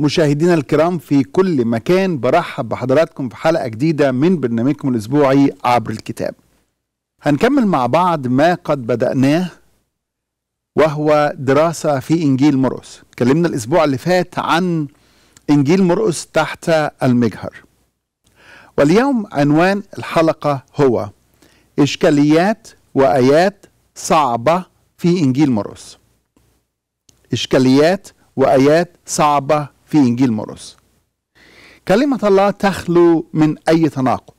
مشاهدينا الكرام في كل مكان برحب بحضراتكم في حلقة جديدة من برنامجكم الأسبوعي عبر الكتاب هنكمل مع بعض ما قد بدأناه وهو دراسة في إنجيل مرقس اتكلمنا الأسبوع اللي فات عن إنجيل مرقس تحت المجهر واليوم عنوان الحلقة هو إشكاليات وآيات صعبة في إنجيل مرقس إشكاليات وآيات صعبة في إنجيل مرقس كلمة الله تخلو من أي تناقض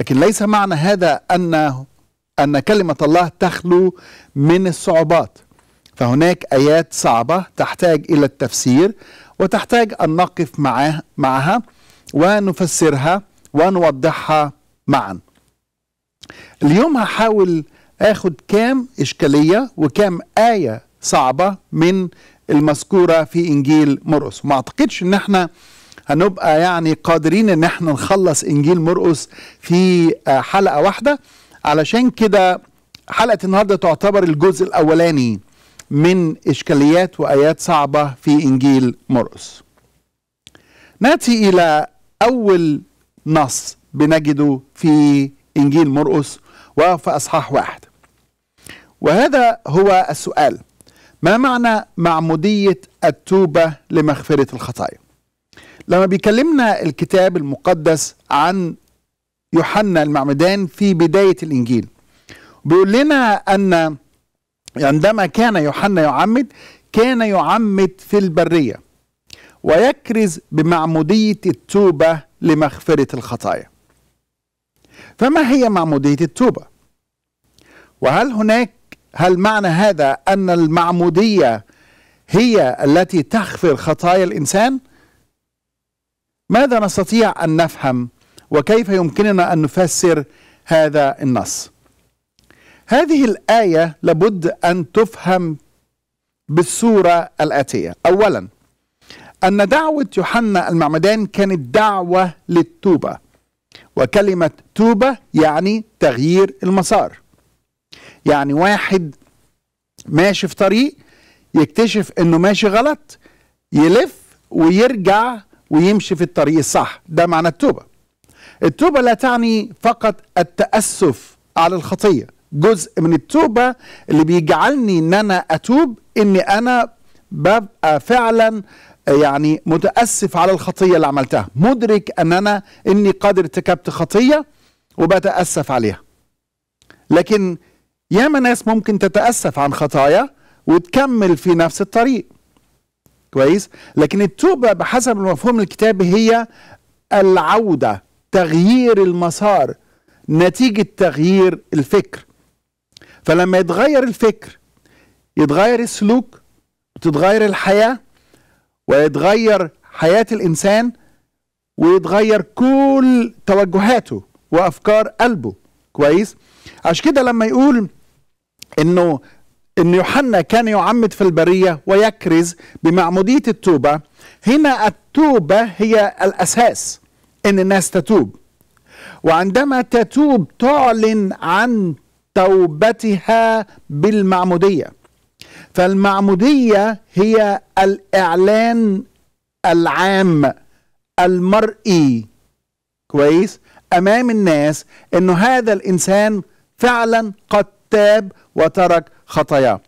لكن ليس معنى هذا أنه أن كلمة الله تخلو من الصعوبات فهناك آيات صعبة تحتاج إلى التفسير وتحتاج أن نقف معها ونفسرها ونوضحها معا اليوم هحاول آخد كام إشكالية وكام آية صعبة من المذكورة في إنجيل مرقس ما أعتقدش إن احنا هنبقى يعني قادرين إن احنا نخلص إنجيل مرقس في آه، حلقة واحدة علشان كده حلقة النهاردة تعتبر الجزء الأولاني من إشكاليات وآيات صعبة في إنجيل مرقس نأتي إلى أول نص بنجده في إنجيل مرقس وفي أصحاح واحد وهذا هو السؤال ما معنى معمودية التوبة لمغفرة الخطايا لما بيكلمنا الكتاب المقدس عن يوحنا المعمدان في بداية الإنجيل بيقول لنا أن عندما كان يوحنا يعمد كان يعمد في البرية ويكرز بمعمودية التوبة لمغفرة الخطايا فما هي معمودية التوبة؟ وهل هناك هل معنى هذا أن المعمودية هي التي تغفر خطايا الإنسان؟ ماذا نستطيع أن نفهم وكيف يمكننا أن نفسر هذا النص؟ هذه الآية لابد أن تفهم بالصورة الآتية أولا أن دعوة يوحنا المعمدان كانت دعوة للتوبة وكلمة توبة يعني تغيير المسار يعني واحد ماشي في طريق يكتشف انه ماشي غلط يلف ويرجع ويمشي في الطريق الصح ده معنى التوبه التوبه لا تعني فقط التاسف على الخطيه جزء من التوبه اللي بيجعلني ان انا اتوب اني انا ببقى فعلا يعني متاسف على الخطيه اللي عملتها مدرك ان انا اني قد ارتكبت خطيه وبتاسف عليها لكن ياما ناس ممكن تتأسف عن خطايا وتكمل في نفس الطريق كويس لكن التوبة بحسب المفهوم الكتابي هي العودة تغيير المسار نتيجة تغيير الفكر فلما يتغير الفكر يتغير السلوك وتتغير الحياة ويتغير حياة الإنسان ويتغير كل توجهاته وأفكار قلبه كويس عشان كده لما يقول انه ان يوحنا كان يعمد في البريه ويكرز بمعموديه التوبه هنا التوبه هي الاساس ان الناس تتوب وعندما تتوب تعلن عن توبتها بالمعموديه فالمعموديه هي الاعلان العام المرئي كويس امام الناس انه هذا الانسان فعلا قد تاب وترك خطاياه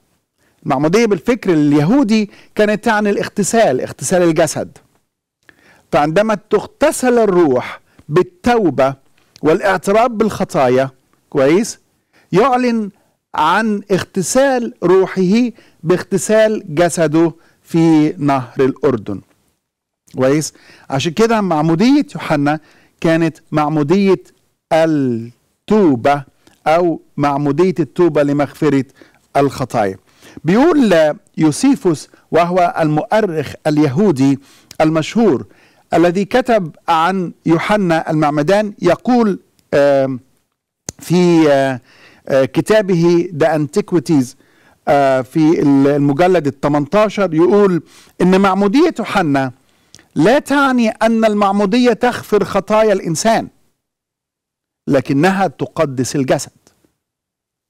المعمودية بالفكر اليهودي كانت تعني الاغتسال اغتسال الجسد فعندما تغتسل الروح بالتوبة والاعتراف بالخطايا كويس يعلن عن اغتسال روحه باغتسال جسده في نهر الأردن كويس عشان كده معمودية يوحنا كانت معمودية التوبة أو معمودية التوبة لمغفرة الخطايا بيقول يوسيفوس وهو المؤرخ اليهودي المشهور الذي كتب عن يوحنا المعمدان يقول في كتابه ذا انتيكويتيز في المجلد ال 18 يقول ان معموديه يوحنا لا تعني ان المعموديه تغفر خطايا الانسان لكنها تقدس الجسد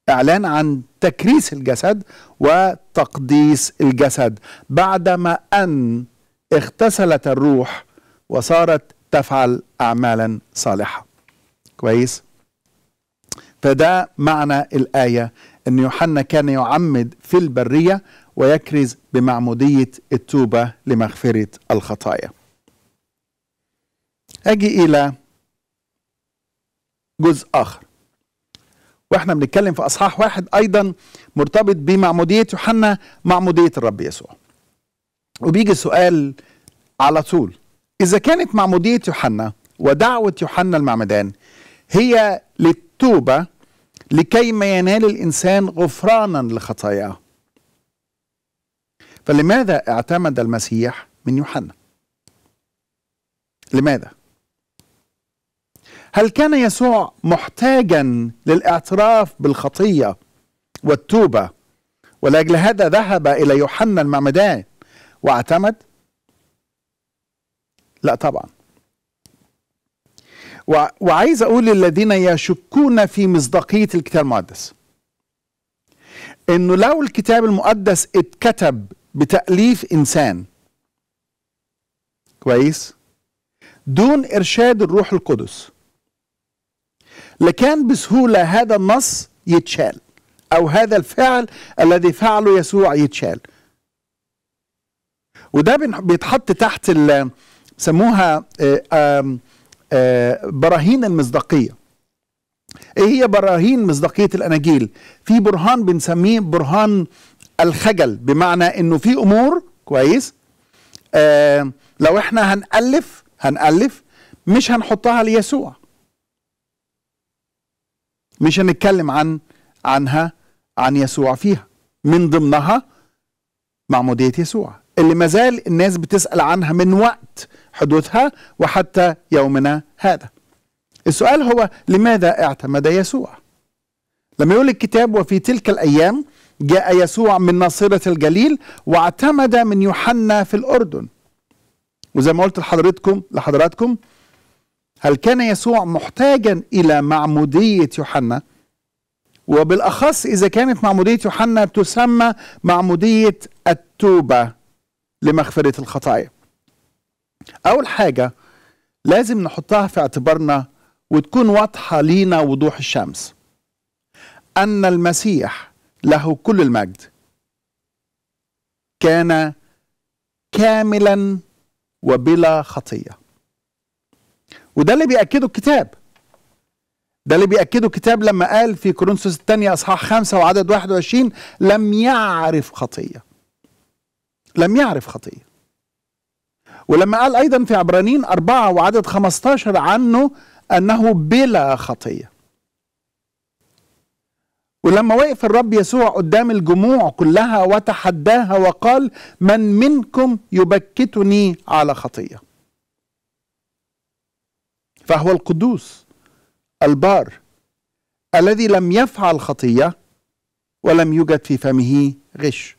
اعلان عن تكريس الجسد وتقديس الجسد بعدما ان اغتسلت الروح وصارت تفعل اعمالا صالحه كويس فده معنى الايه ان يوحنا كان يعمد في البريه ويكرز بمعموديه التوبه لمغفره الخطايا اجي الى جزء آخر واحنا بنتكلم في اصحاح واحد ايضا مرتبط بمعموديه يوحنا معموديه الرب يسوع وبيجي سؤال على طول اذا كانت معموديه يوحنا ودعوه يوحنا المعمدان هي للتوبه لكي ما ينال الانسان غفرانا لخطاياه فلماذا اعتمد المسيح من يوحنا لماذا هل كان يسوع محتاجا للاعتراف بالخطيه والتوبه ولاجل هذا ذهب الى يوحنا المعمدان واعتمد لا طبعا وعايز اقول للذين يشكون في مصداقيه الكتاب المقدس انه لو الكتاب المقدس اتكتب بتاليف انسان كويس دون ارشاد الروح القدس لكان بسهولة هذا النص يتشال أو هذا الفعل الذي فعله يسوع يتشال وده بيتحط تحت سموها آه، آه، براهين المصداقية ايه هي براهين مصداقية الاناجيل في برهان بنسميه برهان الخجل بمعنى انه في امور كويس آه لو احنا هنألف هنألف مش هنحطها ليسوع مش هنتكلم عن عنها عن يسوع فيها من ضمنها معمودية يسوع اللي ما زال الناس بتسأل عنها من وقت حدوثها وحتى يومنا هذا السؤال هو لماذا اعتمد يسوع لما يقول الكتاب وفي تلك الأيام جاء يسوع من ناصرة الجليل واعتمد من يوحنا في الأردن وزي ما قلت لحضرتكم لحضراتكم هل كان يسوع محتاجا إلى معمودية يوحنا؟ وبالأخص إذا كانت معمودية يوحنا تسمى معمودية التوبة لمغفرة الخطايا أول حاجة لازم نحطها في اعتبارنا وتكون واضحة لينا وضوح الشمس أن المسيح له كل المجد كان كاملا وبلا خطيه وده اللي بيأكده الكتاب ده اللي بيأكده الكتاب لما قال في كورنثوس الثانية أصحاح خمسة وعدد 21 لم يعرف خطية لم يعرف خطية ولما قال أيضا في عبرانين أربعة وعدد 15 عنه أنه بلا خطية ولما وقف الرب يسوع قدام الجموع كلها وتحداها وقال من منكم يبكتني على خطيه فهو القدوس البار الذي لم يفعل خطيه ولم يوجد في فمه غش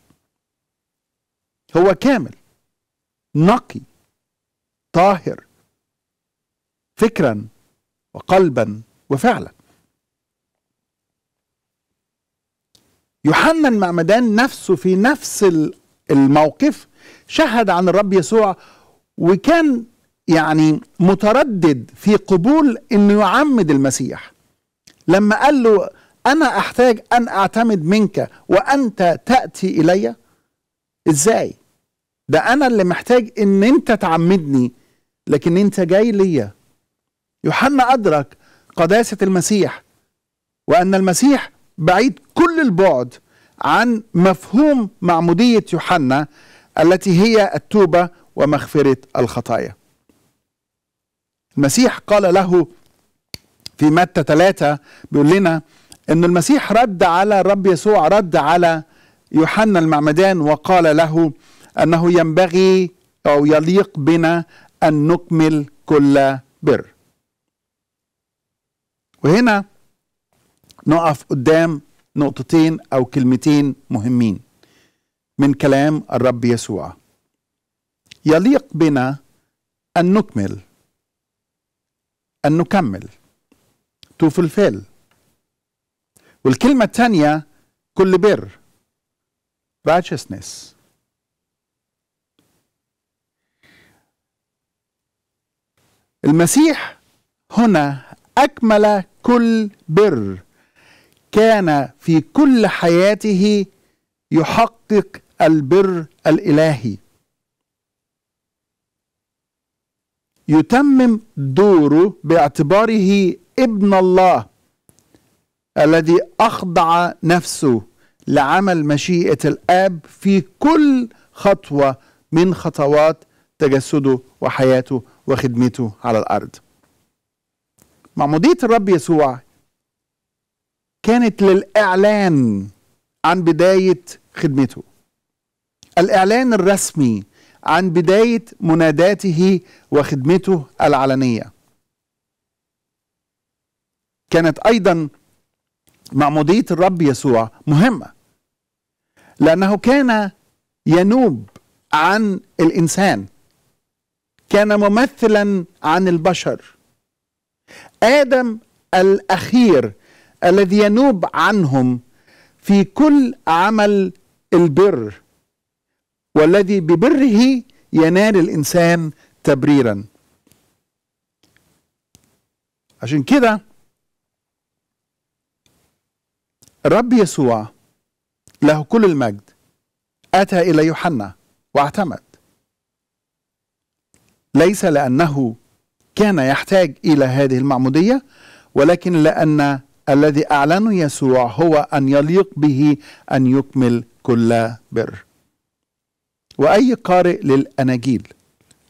هو كامل نقي طاهر فكرا وقلبا وفعلا يوحنا المعمدان نفسه في نفس الموقف شهد عن الرب يسوع وكان يعني متردد في قبول انه يعمد المسيح لما قال له انا احتاج ان اعتمد منك وانت تاتي الي ازاي ده انا اللي محتاج ان انت تعمدني لكن انت جاي ليا يوحنا ادرك قداسه المسيح وان المسيح بعيد كل البعد عن مفهوم معموديه يوحنا التي هي التوبه ومغفره الخطايا المسيح قال له في متى ثلاثة بيقول لنا أن المسيح رد على الرب يسوع رد على يوحنا المعمدان وقال له أنه ينبغي أو يليق بنا أن نكمل كل بر وهنا نقف قدام نقطتين أو كلمتين مهمين من كلام الرب يسوع يليق بنا أن نكمل أن نكمل to fulfill والكلمة الثانية كل بر righteousness المسيح هنا أكمل كل بر كان في كل حياته يحقق البر الإلهي يتمم دوره باعتباره ابن الله الذي اخضع نفسه لعمل مشيئه الاب في كل خطوه من خطوات تجسده وحياته وخدمته على الارض معموديه الرب يسوع كانت للاعلان عن بدايه خدمته الاعلان الرسمي عن بداية مناداته وخدمته العلنية كانت أيضا معمودية الرب يسوع مهمة لأنه كان ينوب عن الإنسان كان ممثلا عن البشر آدم الأخير الذي ينوب عنهم في كل عمل البر والذي ببره ينال الإنسان تبريرا عشان كده الرب يسوع له كل المجد أتى إلى يوحنا واعتمد ليس لأنه كان يحتاج إلى هذه المعمودية ولكن لأن الذي أعلنه يسوع هو أن يليق به أن يكمل كل بر واي قارئ للاناجيل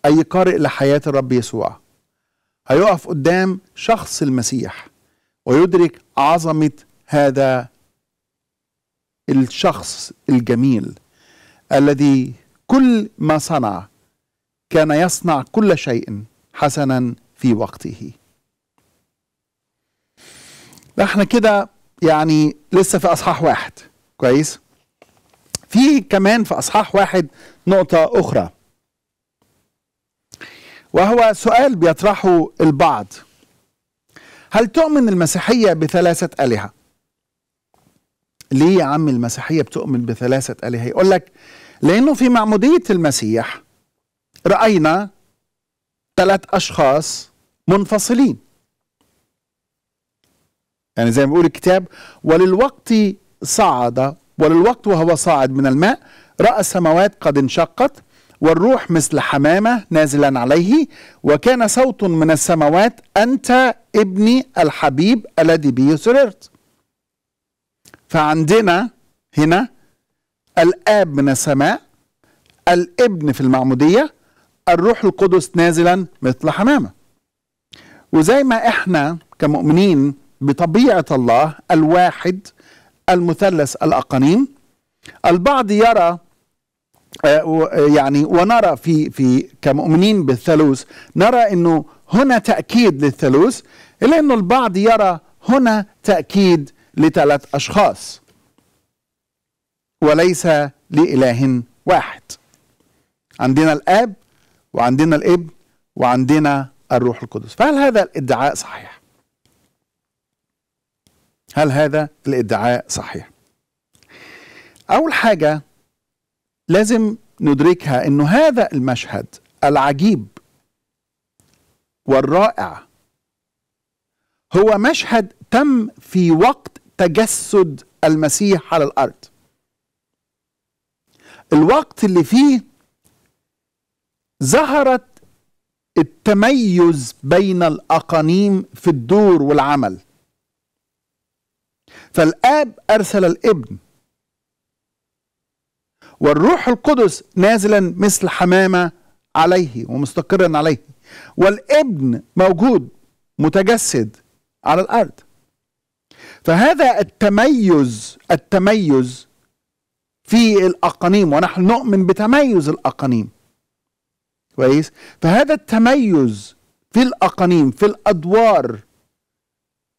اي قارئ لحياه الرب يسوع هيقف قدام شخص المسيح ويدرك عظمه هذا الشخص الجميل الذي كل ما صنع كان يصنع كل شيء حسنا في وقته احنا كده يعني لسه في اصحاح واحد كويس في كمان في اصحاح واحد نقطة أخرى وهو سؤال بيطرحه البعض هل تؤمن المسيحية بثلاثة آلهة؟ ليه يا عم المسيحية بتؤمن بثلاثة آلهة؟ يقول لك لأنه في معمودية المسيح رأينا ثلاث أشخاص منفصلين يعني زي ما بيقول الكتاب وللوقت صعد وللوقت وهو صاعد من الماء رأى السماوات قد انشقت والروح مثل حمامة نازلا عليه وكان صوت من السماوات أنت ابني الحبيب الذي به سررت فعندنا هنا الآب من السماء الابن في المعمودية الروح القدس نازلا مثل حمامة وزي ما احنا كمؤمنين بطبيعة الله الواحد المثلث الأقانيم البعض يرى آه، آه، يعني ونرى في في كمؤمنين بالثالوث نرى انه هنا تاكيد للثالوث الا انه البعض يرى هنا تاكيد لثلاث اشخاص وليس لاله واحد عندنا الاب وعندنا الابن وعندنا الروح القدس فهل هذا الادعاء صحيح هل هذا الادعاء صحيح اول حاجه لازم ندركها انه هذا المشهد العجيب والرائع هو مشهد تم في وقت تجسد المسيح على الارض الوقت اللي فيه ظهرت التميز بين الاقانيم في الدور والعمل فالآب أرسل الابن والروح القدس نازلا مثل حمامة عليه ومستقرا عليه والابن موجود متجسد على الأرض فهذا التميز التميز في الأقانيم ونحن نؤمن بتميز الأقانيم كويس فهذا التميز في الأقانيم في الأدوار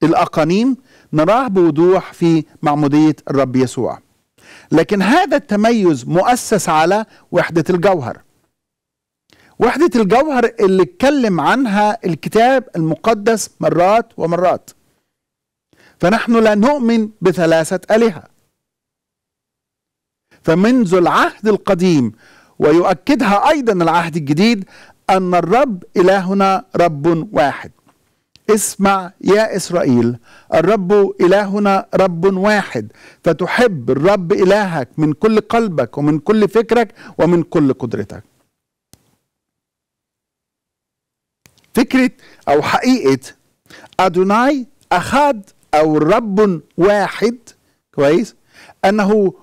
الأقانيم نراه بوضوح في معمودية الرب يسوع لكن هذا التميز مؤسس على وحدة الجوهر وحدة الجوهر اللي اتكلم عنها الكتاب المقدس مرات ومرات فنحن لا نؤمن بثلاثة آلهة فمنذ العهد القديم ويؤكدها أيضا العهد الجديد أن الرب إلهنا رب واحد اسمع يا إسرائيل الرب إلهنا رب واحد فتحب الرب إلهك من كل قلبك ومن كل فكرك ومن كل قدرتك فكرة أو حقيقة أدوناي أخاد أو رب واحد كويس أنه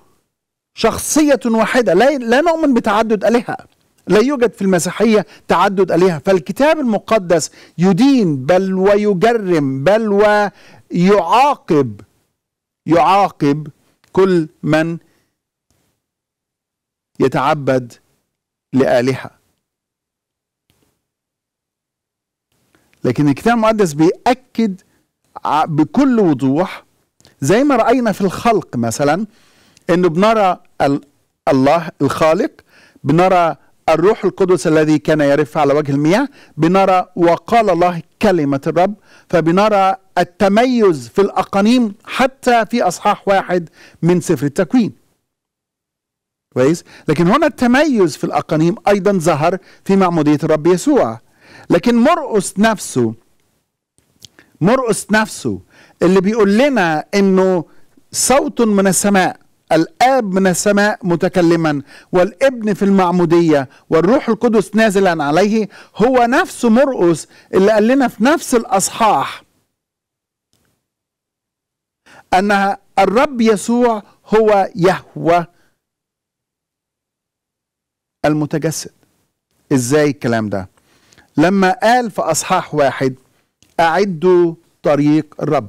شخصية واحدة لا, لا نؤمن بتعدد آلهة لا يوجد في المسيحية تعدد آلهة فالكتاب المقدس يدين بل ويجرم بل ويعاقب يعاقب كل من يتعبد لآلهة لكن الكتاب المقدس بيأكد بكل وضوح زي ما رأينا في الخلق مثلا انه بنرى الله الخالق بنرى الروح القدس الذي كان يرف على وجه المياه بنرى وقال الله كلمة الرب فبنرى التميز في الأقانيم حتى في أصحاح واحد من سفر التكوين كويس لكن هنا التميز في الأقانيم أيضا ظهر في معمودية الرب يسوع لكن مرقس نفسه مرقس نفسه اللي بيقول لنا انه صوت من السماء الآب من السماء متكلما والابن في المعمودية والروح القدس نازلا عليه هو نفس مرقس اللي قال لنا في نفس الأصحاح أن الرب يسوع هو يهوى المتجسد ازاي الكلام ده لما قال في اصحاح واحد اعدوا طريق الرب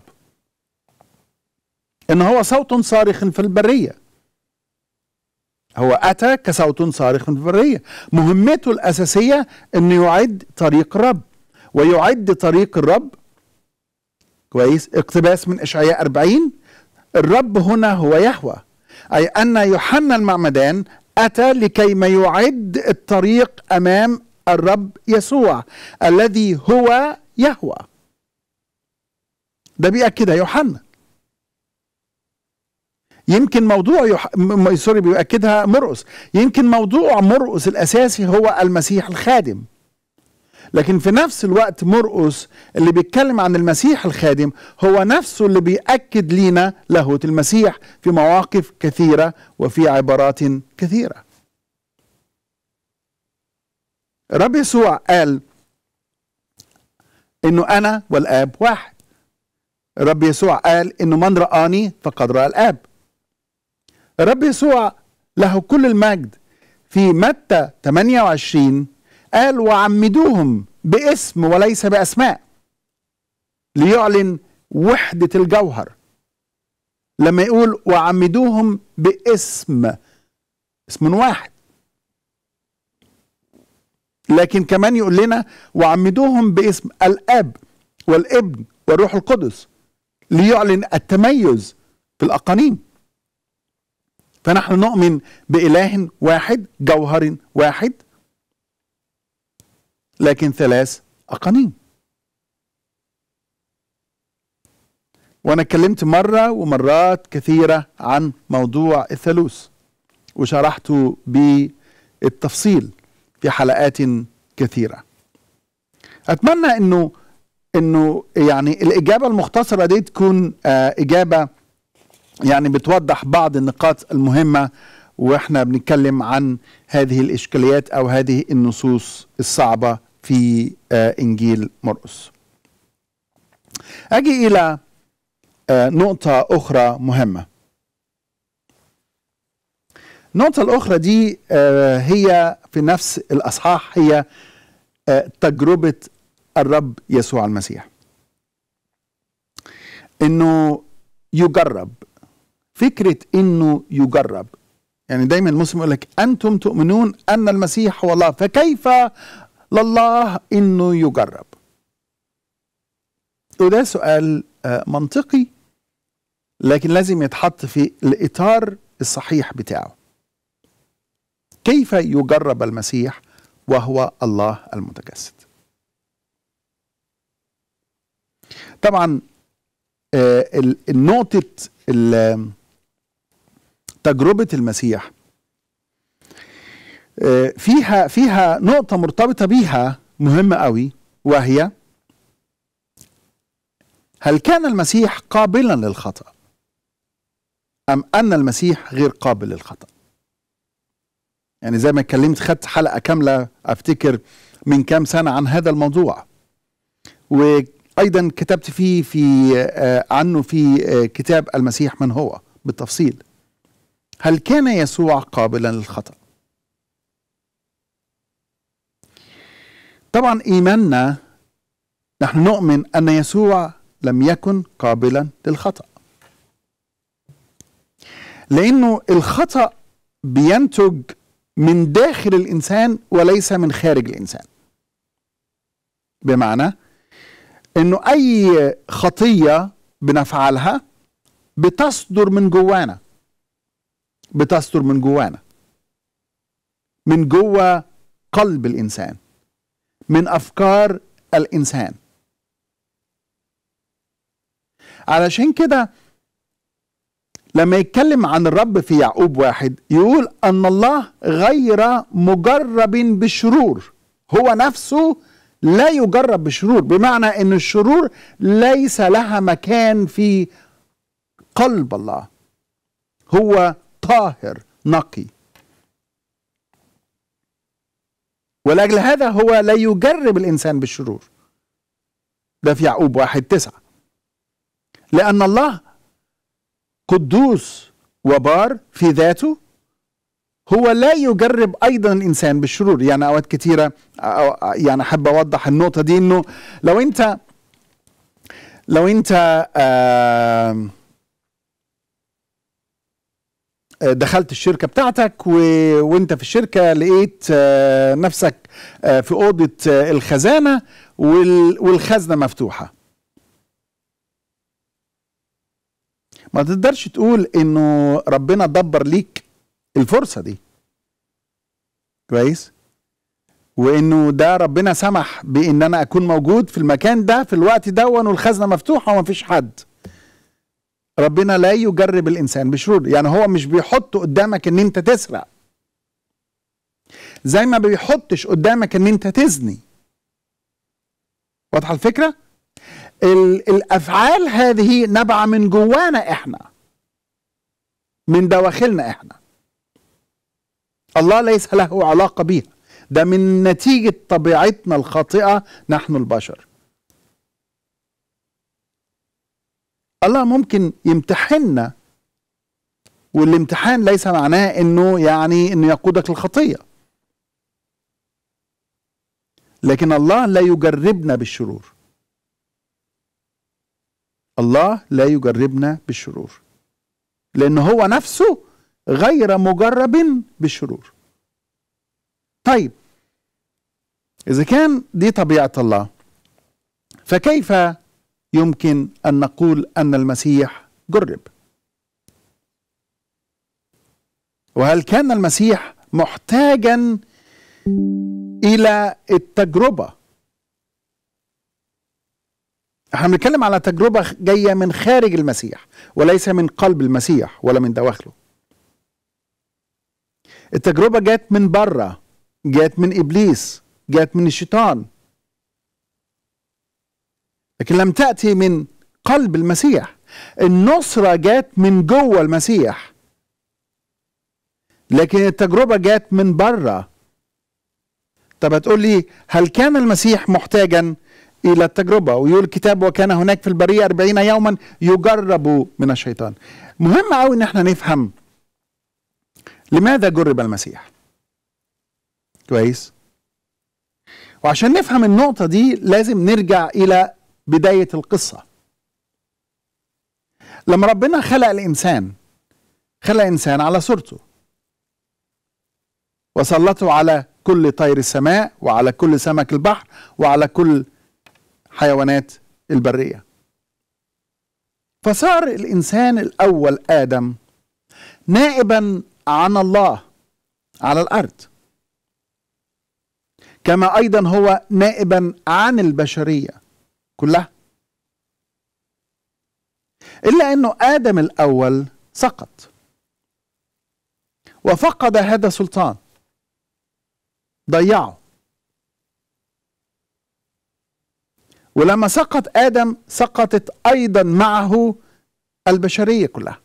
ان هو صوت صارخ في البريه هو اتى كصوت صارخ في البريه مهمته الاساسيه انه يعد طريق الرب ويعد طريق الرب كويس اقتباس من اشعياء 40 الرب هنا هو يهوى اي ان يوحنا المعمدان اتى لكيما يعد الطريق امام الرب يسوع الذي هو يهوى ده بيأكدها يوحنا يمكن موضوع يح... م... سوري بيؤكدها مرقس يمكن موضوع مرقس الاساسي هو المسيح الخادم لكن في نفس الوقت مرقس اللي بيتكلم عن المسيح الخادم هو نفسه اللي بيأكد لينا لاهوة المسيح في مواقف كثيرة وفي عبارات كثيرة الرب يسوع قال انه انا والاب واحد الرب يسوع قال انه من رآني فقد رأى الاب الرب يسوع له كل المجد في متى 28 قال وعمدوهم باسم وليس بأسماء ليعلن وحدة الجوهر لما يقول وعمدوهم باسم اسم واحد لكن كمان يقول لنا وعمدوهم باسم الاب والابن والروح القدس ليعلن التميز في الاقانيم فنحن نؤمن بإله واحد جوهر واحد لكن ثلاث أقانيم وأنا اتكلمت مرة ومرات كثيرة عن موضوع الثالوث وشرحت بالتفصيل في حلقات كثيرة أتمنى أنه أنه يعني الإجابة المختصرة دي تكون آه إجابة يعني بتوضح بعض النقاط المهمة واحنا بنتكلم عن هذه الإشكاليات أو هذه النصوص الصعبة في آه، إنجيل مرقس أجي إلى آه، نقطة أخرى مهمة النقطة الأخرى دي آه، هي في نفس الأصحاح هي تجربة الرب يسوع المسيح إنه يجرب فكره انه يجرب يعني دايما المسلم يقول لك انتم تؤمنون ان المسيح هو الله فكيف لله انه يجرب وده سؤال آه، منطقي لكن لازم يتحط في الاطار الصحيح بتاعه كيف يجرب المسيح وهو الله المتجسد طبعا آه، النقطه تجربه المسيح آه، فيها فيها نقطه مرتبطه بيها مهمه قوي وهي هل كان المسيح قابلا للخطأ أم أن المسيح غير قابل للخطأ يعني زي ما اتكلمت خدت حلقة كاملة أفتكر من كام سنة عن هذا الموضوع وأيضا كتبت فيه في آه، عنه في آه، كتاب المسيح من هو بالتفصيل هل كان يسوع قابلا للخطأ؟ طبعا إيماننا نحن نؤمن أن يسوع لم يكن قابلا للخطأ لأنه الخطأ بينتج من داخل الإنسان وليس من خارج الإنسان بمعنى أنه أي خطية بنفعلها بتصدر من جوانا بتستر من جوانا من جوه قلب الانسان من افكار الانسان علشان كده لما يتكلم عن الرب في يعقوب واحد يقول ان الله غير مجرب بالشرور هو نفسه لا يجرب بالشرور بمعنى ان الشرور ليس لها مكان في قلب الله هو طاهر نقي ولأجل هذا هو لا يجرب الإنسان بالشرور ده في يعقوب واحد تسعة لأن الله قدوس وبار في ذاته هو لا يجرب ايضا الانسان بالشرور يعني اوقات كثيرة يعني احب اوضح النقطه دي انه لو انت لو انت آه دخلت الشركه بتاعتك و... وانت في الشركه لقيت آه، نفسك آه، في اوضه آه، الخزانه وال... والخزنه مفتوحه ما تقدرش تقول انه ربنا دبر ليك الفرصه دي كويس وانه ده ربنا سمح بان انا اكون موجود في المكان ده في الوقت ده والخزنه مفتوحه ومفيش حد ربنا لا يجرب الانسان بشرور يعني هو مش بيحط قدامك ان انت تسرق زي ما بيحطش قدامك ان انت تزني واضحه الفكره الافعال هذه نبع من جوانا احنا من دواخلنا احنا الله ليس له علاقه بيها ده من نتيجه طبيعتنا الخاطئه نحن البشر الله ممكن يمتحننا والامتحان ليس معناه انه يعني انه يقودك للخطيه لكن الله لا يجربنا بالشرور الله لا يجربنا بالشرور لان هو نفسه غير مجرب بالشرور طيب اذا كان دي طبيعه الله فكيف يمكن أن نقول أن المسيح جرب وهل كان المسيح محتاجا إلى التجربة احنا بنتكلم على تجربة جاية من خارج المسيح وليس من قلب المسيح ولا من دواخله التجربة جات من بره جات من إبليس جات من الشيطان لكن لم تأتي من قلب المسيح النصرة جات من جوه المسيح لكن التجربة جات من بره طب هتقول لي هل كان المسيح محتاجا إلى التجربة ويقول الكتاب وكان هناك في البرية أربعين يوما يجرب من الشيطان مهم أوي إن احنا نفهم لماذا جرب المسيح كويس وعشان نفهم النقطة دي لازم نرجع إلى بداية القصة لما ربنا خلق الإنسان خلق إنسان على صورته وسلطه على كل طير السماء وعلى كل سمك البحر وعلى كل حيوانات البرية فصار الإنسان الأول آدم نائبا عن الله على الأرض كما أيضا هو نائبا عن البشرية كلها إلا أنه آدم الأول سقط وفقد هذا السلطان ضيعه ولما سقط آدم سقطت أيضا معه البشرية كلها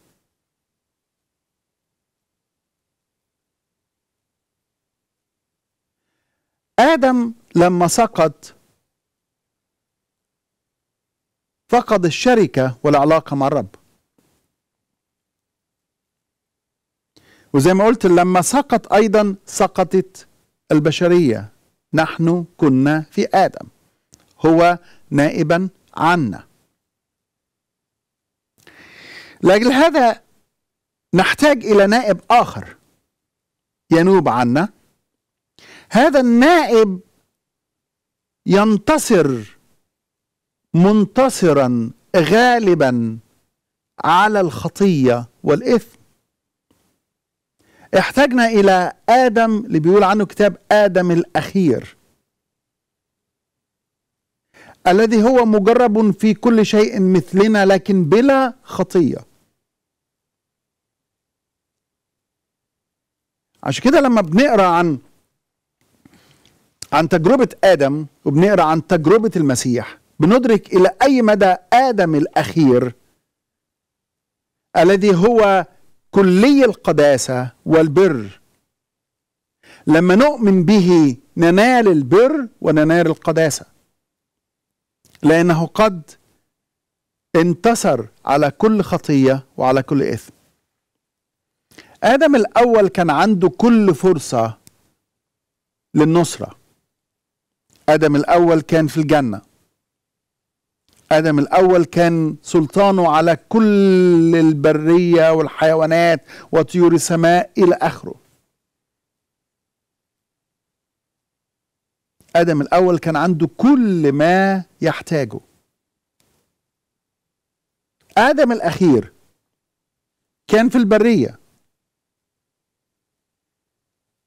آدم لما سقط فقد الشركة والعلاقة مع الرب وزي ما قلت لما سقط أيضا سقطت البشرية نحن كنا في آدم هو نائبا عنا لأجل هذا نحتاج إلى نائب آخر ينوب عنا هذا النائب ينتصر منتصرا غالبا على الخطيه والاثم احتاجنا الى ادم اللي بيقول عنه كتاب ادم الاخير الذي هو مجرب في كل شيء مثلنا لكن بلا خطيه عشان كده لما بنقرا عن عن تجربه ادم وبنقرا عن تجربه المسيح بندرك الى اي مدى ادم الاخير الذي هو كلي القداسه والبر لما نؤمن به ننال البر وننال القداسه لانه قد انتصر على كل خطيه وعلى كل اثم ادم الاول كان عنده كل فرصه للنصره ادم الاول كان في الجنه آدم الأول كان سلطانه على كل البرية والحيوانات وطيور السماء إلى آخره آدم الأول كان عنده كل ما يحتاجه آدم الأخير كان في البرية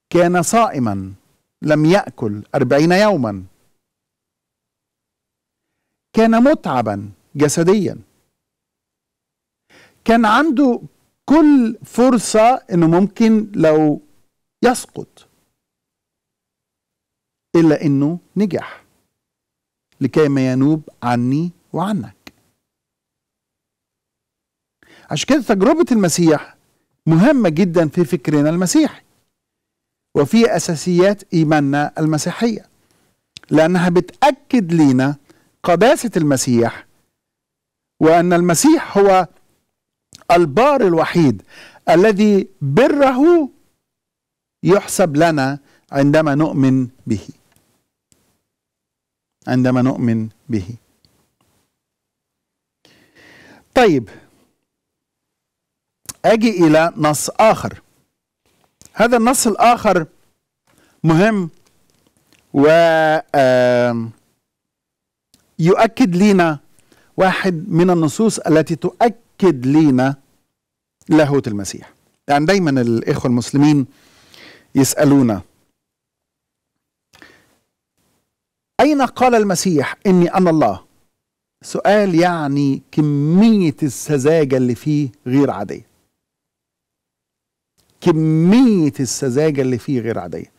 كان صائما لم يأكل أربعين يوما كان متعبا جسديا كان عنده كل فرصة انه ممكن لو يسقط الا انه نجح لكي ما ينوب عني وعنك عشان كده تجربة المسيح مهمة جدا في فكرنا المسيحي وفي أساسيات إيماننا المسيحية لأنها بتأكد لينا قداسة المسيح وأن المسيح هو البار الوحيد الذي بره يحسب لنا عندما نؤمن به عندما نؤمن به طيب اجي الى نص اخر هذا النص الاخر مهم و آه يؤكد لينا واحد من النصوص التي تؤكد لينا لاهوت المسيح يعني دايما الإخوة المسلمين يسألونا أين قال المسيح إني أنا الله سؤال يعني كمية السذاجة اللي فيه غير عادية كمية السذاجة اللي فيه غير عادية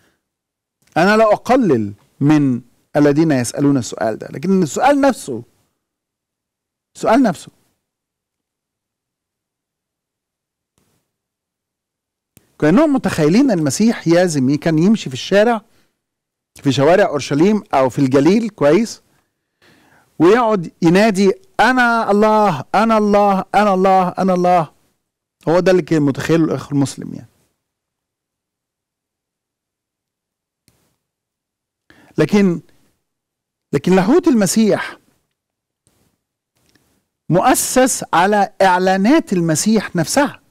أنا لا أقلل من الذين يسألون السؤال ده لكن السؤال نفسه السؤال نفسه كأنهم متخيلين المسيح يازم إيه؟ كان يمشي في الشارع في شوارع أورشليم أو في الجليل كويس ويقعد ينادي أنا الله أنا الله أنا الله أنا الله هو ده اللي كان متخيله الأخ المسلم يعني لكن لكن لاهوت المسيح مؤسس على اعلانات المسيح نفسها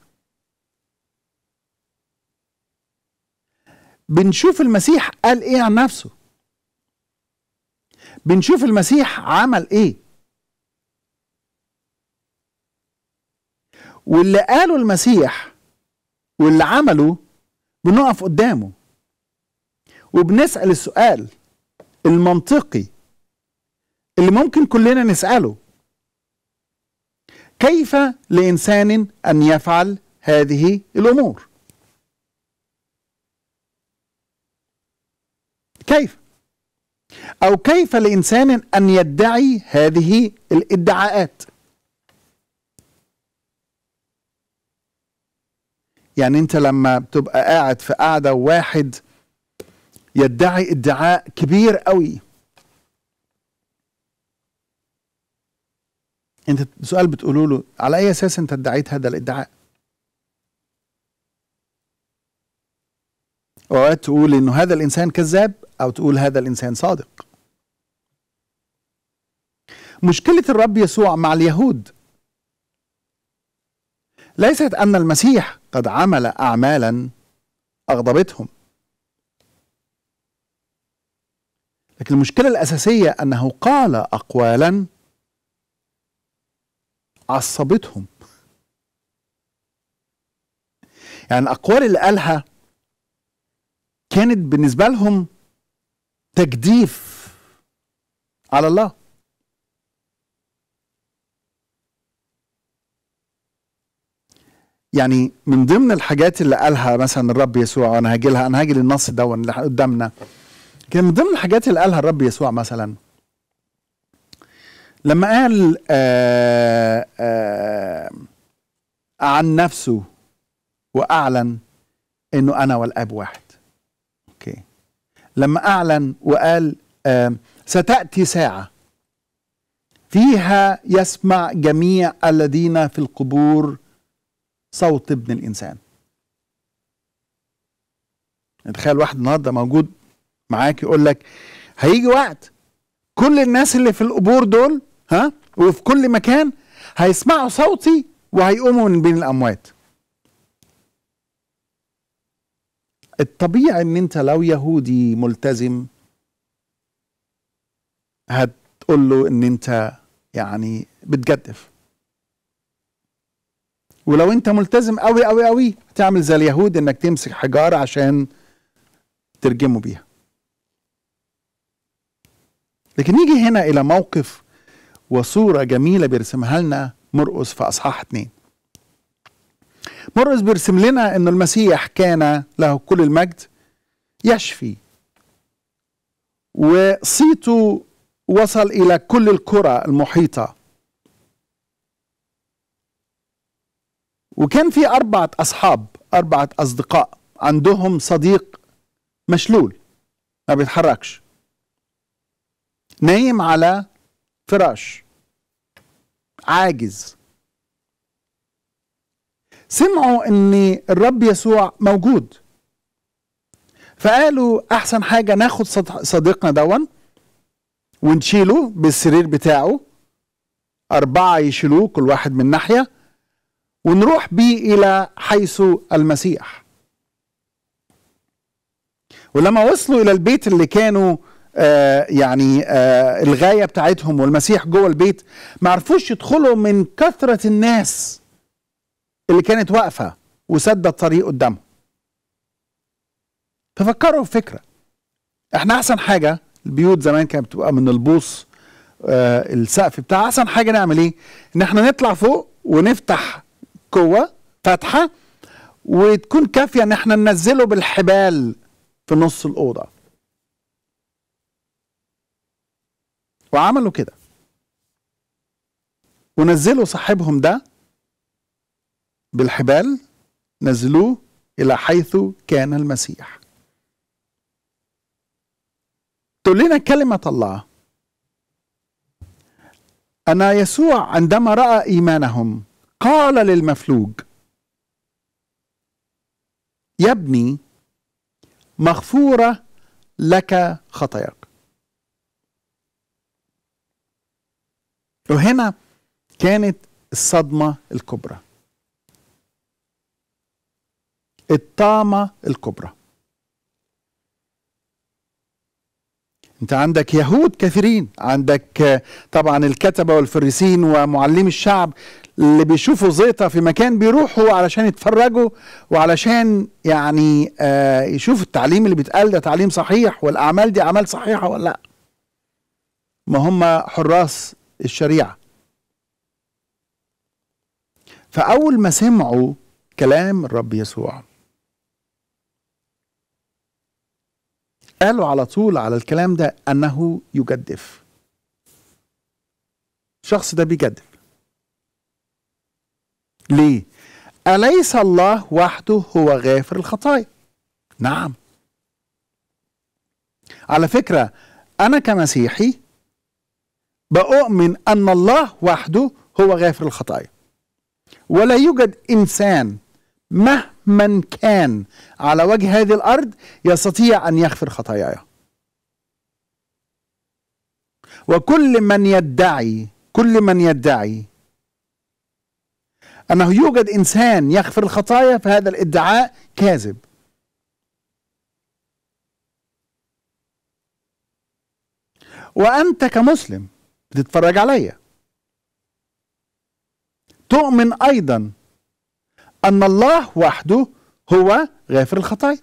بنشوف المسيح قال ايه عن نفسه بنشوف المسيح عمل ايه واللي قاله المسيح واللي عمله بنقف قدامه وبنسال السؤال المنطقي اللي ممكن كلنا نسأله كيف لإنسان أن يفعل هذه الأمور كيف أو كيف لإنسان أن يدعي هذه الادعاءات يعني أنت لما بتبقى قاعد في قاعدة وواحد يدعي ادعاء كبير قوي انت سؤال بتقولوا له على اي اساس انت ادعيت هذا الادعاء اوقات تقول انه هذا الانسان كذاب او تقول هذا الانسان صادق مشكله الرب يسوع مع اليهود ليست ان المسيح قد عمل اعمالا اغضبتهم لكن المشكله الاساسيه انه قال اقوالا عصبتهم يعني الأقوال اللي قالها كانت بالنسبة لهم تجديف على الله يعني من ضمن الحاجات اللي قالها مثلا الرب يسوع وانا هاجي لها انا هاجي للنص ده اللي قدامنا كان من ضمن الحاجات اللي قالها الرب يسوع مثلا لما قال آآ آه، آآ آه، عن نفسه واعلن انه انا والاب واحد اوكي لما اعلن وقال آه، ستاتي ساعه فيها يسمع جميع الذين في القبور صوت ابن الانسان يعني تخيل واحد النهارده موجود معاك يقول لك هيجي وقت كل الناس اللي في القبور دول ها وفي كل مكان هيسمعوا صوتي وهيقوموا من بين الاموات الطبيعي ان انت لو يهودي ملتزم هتقول له ان انت يعني بتجدف ولو انت ملتزم قوي قوي قوي هتعمل زي اليهود انك تمسك حجاره عشان ترجمه بيها لكن يجي هنا الى موقف وصورة جميلة بيرسمها لنا مرقس في أصحاح 2 مرقس بيرسم لنا أن المسيح كان له كل المجد يشفي وصيته وصل إلى كل الكرة المحيطة وكان في أربعة أصحاب أربعة أصدقاء عندهم صديق مشلول ما بيتحركش نايم على فراش عاجز سمعوا ان الرب يسوع موجود فقالوا احسن حاجه ناخد صديقنا دون ونشيله بالسرير بتاعه اربعه يشيلوه كل واحد من ناحيه ونروح بيه الى حيث المسيح ولما وصلوا الى البيت اللي كانوا آه، يعني آه الغايه بتاعتهم والمسيح جوه البيت ما عرفوش يدخلوا من كثره الناس اللي كانت واقفه وسدت طريق قدامهم ففكروا فكره احنا احسن حاجه البيوت زمان كانت بتبقى من البوص آه السقف بتاع احسن حاجه نعمل ايه ان احنا نطلع فوق ونفتح قوه فتحه وتكون كافيه ان احنا ننزله بالحبال في نص الاوضه وعملوا كده ونزلوا صاحبهم ده بالحبال نزلوه إلى حيث كان المسيح تقول لنا كلمة الله أن يسوع عندما رأى إيمانهم قال للمفلوج يا ابني مغفورة لك خطاياك وهنا كانت الصدمة الكبرى الطامة الكبرى انت عندك يهود كثيرين عندك طبعا الكتبة والفريسين ومعلمي الشعب اللي بيشوفوا زيطة في مكان بيروحوا علشان يتفرجوا وعلشان يعني آه، يشوفوا التعليم اللي بيتقال ده تعليم صحيح والأعمال دي أعمال صحيحة ولا لا ما هم حراس الشريعة فأول ما سمعوا كلام الرب يسوع قالوا على طول على الكلام ده أنه يجدف الشخص ده بيجدف ليه؟ أليس الله وحده هو غافر الخطايا؟ نعم على فكرة أنا كمسيحي بأؤمن أن الله وحده هو غافر الخطايا ولا يوجد إنسان مهما كان على وجه هذه الأرض يستطيع أن يغفر خطاياه وكل من يدعي كل من يدعي أنه يوجد إنسان يغفر الخطايا فهذا الادعاء كاذب وأنت كمسلم بتتفرج عليا تؤمن أيضا أن الله وحده هو غافر الخطايا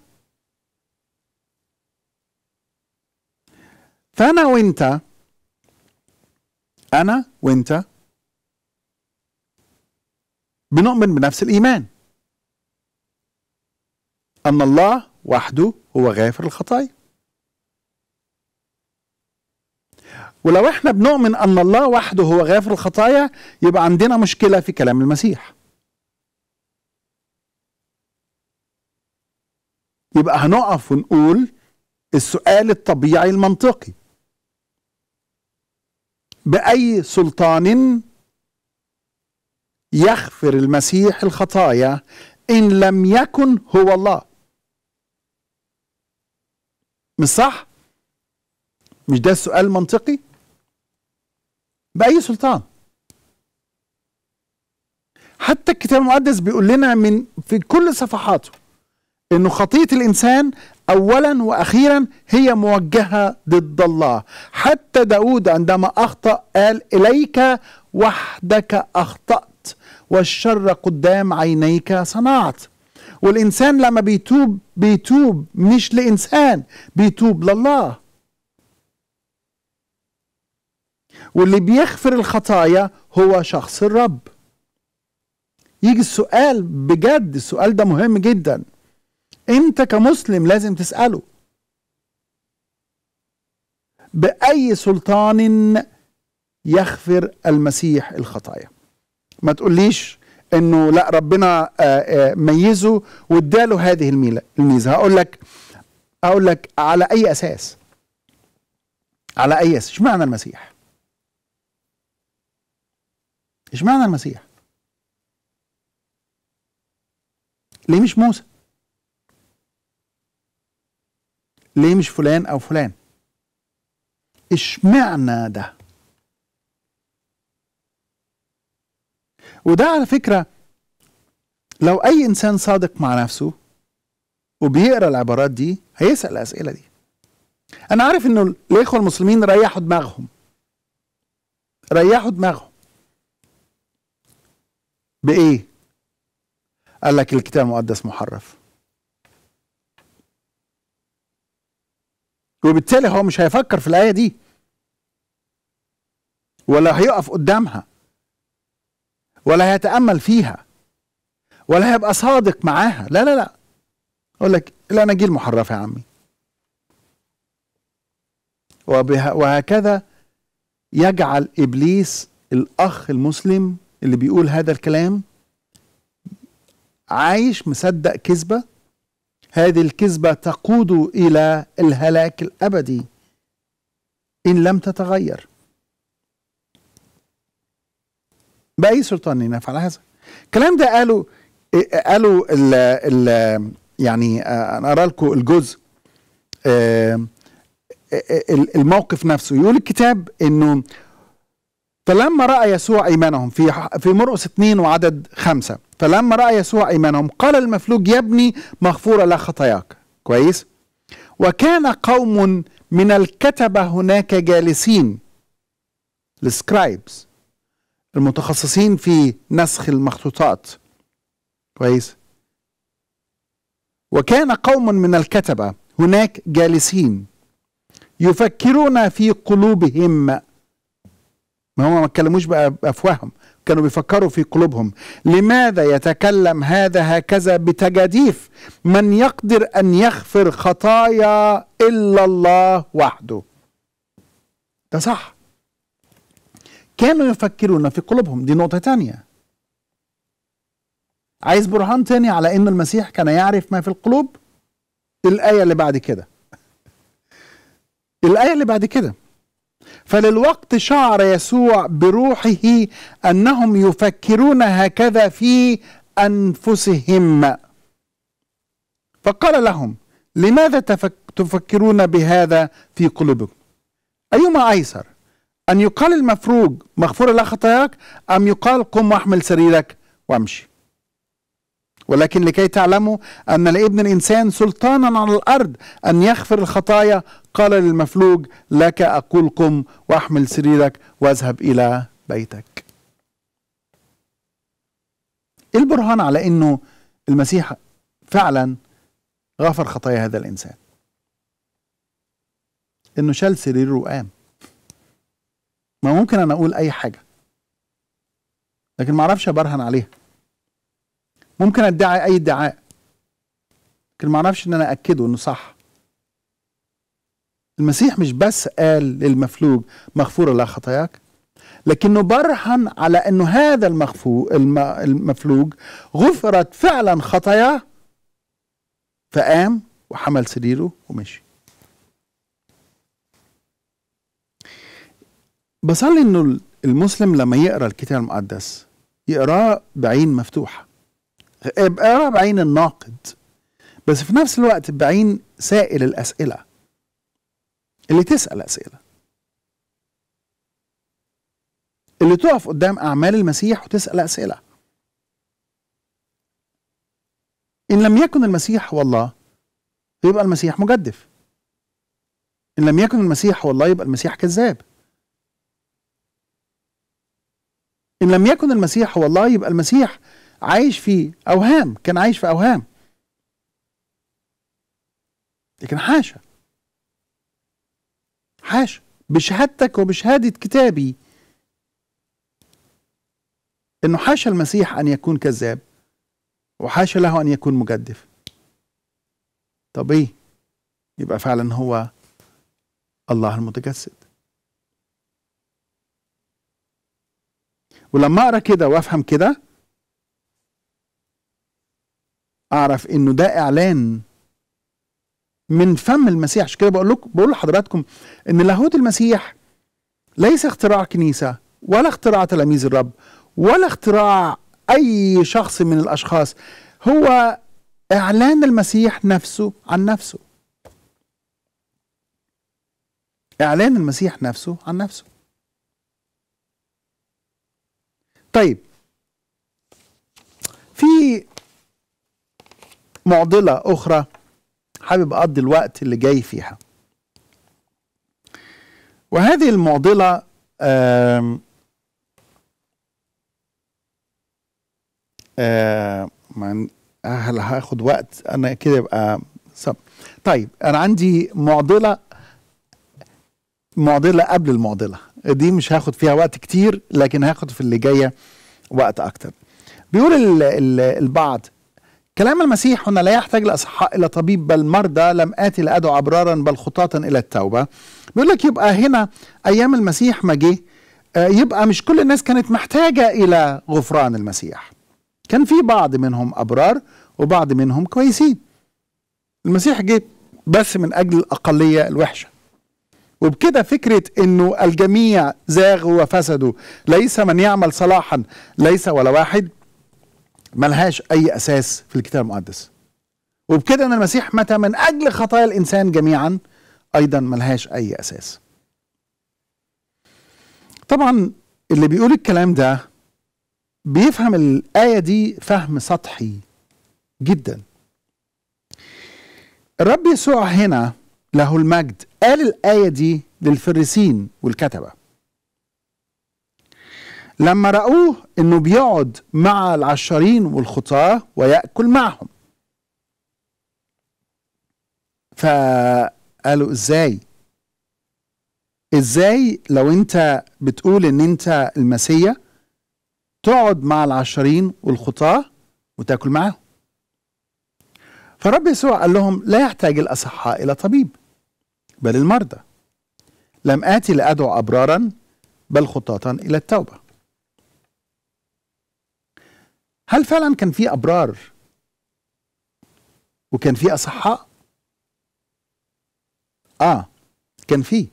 فأنا وأنت أنا وأنت بنؤمن بنفس الإيمان أن الله وحده هو غافر الخطايا ولو احنا بنؤمن ان الله وحده هو غافر الخطايا يبقى عندنا مشكله في كلام المسيح يبقى هنقف ونقول السؤال الطبيعي المنطقي باي سلطان يغفر المسيح الخطايا ان لم يكن هو الله مش صح مش ده السؤال المنطقي باي سلطان حتى الكتاب المقدس بيقول لنا من في كل صفحاته انه خطيه الانسان اولا واخيرا هي موجهه ضد الله حتى داود عندما اخطا قال اليك وحدك اخطات والشر قدام عينيك صنعت والانسان لما بيتوب بيتوب مش لانسان بيتوب لله واللي بيغفر الخطايا هو شخص الرب يجي السؤال بجد السؤال ده مهم جدا انت كمسلم لازم تسأله بأي سلطان يغفر المسيح الخطايا ما تقوليش انه لا ربنا آه، آه، ميزه واداله هذه الميزه هقول لك هقول لك على اي اساس على اي اساس اشمعنى المسيح ايش معنى المسيح ليه مش موسى ليه مش فلان او فلان ايش معنى ده وده على فكرة لو أي إنسان صادق مع نفسه وبيقرأ العبارات دي هيسأل الأسئلة دي أنا عارف إنه الإخوة المسلمين ريحوا دماغهم ريحوا دماغهم بايه قال لك الكتاب المقدس محرف وبالتالي هو مش هيفكر في الايه دي ولا هيقف قدامها ولا هيتامل فيها ولا هيبقى صادق معاها لا لا لا اقول لك الاناجيل محرفه يا عمي وهكذا يجعل ابليس الاخ المسلم اللي بيقول هذا الكلام عايش مصدق كذبة هذه الكذبة تقود إلى الهلاك الأبدي إن لم تتغير بأي سلطان ينفعل هذا الكلام ده قالوا قالوا الـ الـ يعني انا اقرا لكم الجزء آه، آه، آه، الموقف نفسه يقول الكتاب انه فلما رأى يسوع إيمانهم في في مرقس 2 وعدد خمسة فلما رأى يسوع إيمانهم قال المفلوج يا ابني مغفورة لك خطاياك كويس وكان قوم من الكتبة هناك جالسين السكرايبس المتخصصين في نسخ المخطوطات كويس وكان قوم من الكتبة هناك جالسين يفكرون في قلوبهم ما هم ما اتكلموش بافواههم كانوا بيفكروا في قلوبهم لماذا يتكلم هذا هكذا بتجاديف من يقدر ان يغفر خطايا الا الله وحده ده صح كانوا يفكرون في قلوبهم دي نقطه تانيه عايز برهان تاني على ان المسيح كان يعرف ما في القلوب الايه اللي بعد كده الايه اللي بعد كده فللوقت شعر يسوع بروحه انهم يفكرون هكذا في انفسهم فقال لهم لماذا تفكرون بهذا في قلوبكم ايما ايسر ان يقال المفروج مغفور لك خطاياك ام يقال قم واحمل سريرك وامشي ولكن لكي تعلموا أن لابن الإنسان سلطانا على الأرض أن يغفر الخطايا قال للمفلوج لك أقول قم واحمل سريرك واذهب إلى بيتك إيه البرهان على أنه المسيح فعلا غفر خطايا هذا الإنسان أنه شال سريره وقام ما ممكن أنا أقول أي حاجة لكن ما أعرفش أبرهن عليها ممكن ادعي اي ادعاء لكن ما اعرفش ان انا اكده انه صح المسيح مش بس قال للمفلوج مغفوره لها خطاياك لكنه برهن على انه هذا المغفو المفلوج غفرت فعلا خطاياه فقام وحمل سريره ومشي بصلي انه المسلم لما يقرا الكتاب المقدس يقراه بعين مفتوحه ابقى بعين الناقد بس في نفس الوقت بعين سائل الأسئلة اللي تسأل أسئلة اللي تقف قدام أعمال المسيح وتسأل أسئلة إن لم يكن المسيح هو الله يبقى المسيح مجدف إن لم يكن المسيح هو الله يبقى المسيح كذاب إن لم يكن المسيح هو الله يبقى المسيح عايش في اوهام كان عايش في اوهام لكن حاشا حاشا بشهادتك وبشهاده كتابي انه حاشا المسيح ان يكون كذاب وحاشا له ان يكون مجدف طب ايه يبقى فعلا هو الله المتجسد ولما اقرا كده وافهم كده اعرف انه ده اعلان من فم المسيح عشان كده بقول لكم بقول لحضراتكم ان لاهوت المسيح ليس اختراع كنيسه ولا اختراع تلاميذ الرب ولا اختراع اي شخص من الاشخاص هو اعلان المسيح نفسه عن نفسه اعلان المسيح نفسه عن نفسه طيب في معضلة أخرى حابب أقضي الوقت اللي جاي فيها وهذه المعضلة آم آم هل هاخد وقت أنا كده يبقى صب. طيب أنا عندي معضلة معضلة قبل المعضلة دي مش هاخد فيها وقت كتير لكن هاخد في اللي جاية وقت أكتر بيقول البعض كلام المسيح هنا لا يحتاج الأصحاء إلى طبيب بل مرضى لم آتي لأدعو أبرارا بل خطاة إلى التوبة بيقول لك يبقى هنا أيام المسيح ما جه آه، يبقى مش كل الناس كانت محتاجة إلى غفران المسيح كان في بعض منهم أبرار وبعض منهم كويسين المسيح جه بس من أجل الأقلية الوحشة وبكده فكرة أنه الجميع زاغوا وفسدوا ليس من يعمل صلاحا ليس ولا واحد ملهاش أي أساس في الكتاب المقدس وبكده أن المسيح متى من أجل خطايا الإنسان جميعا أيضا ملهاش أي أساس طبعا اللي بيقول الكلام ده بيفهم الآية دي فهم سطحي جدا الرب يسوع هنا له المجد قال الآية دي للفريسين والكتبة لما رأوه أنه بيقعد مع العشارين والخطاة ويأكل معهم فقالوا إزاي إزاي لو أنت بتقول أن أنت المسيا تقعد مع العشرين والخطاة وتاكل معاهم فرب يسوع قال لهم لا يحتاج الأصحاء إلى طبيب بل المرضى لم آتي لأدعو أبرارا بل خطاة إلى التوبة هل فعلا كان في أبرار وكان في أصحاء آه كان في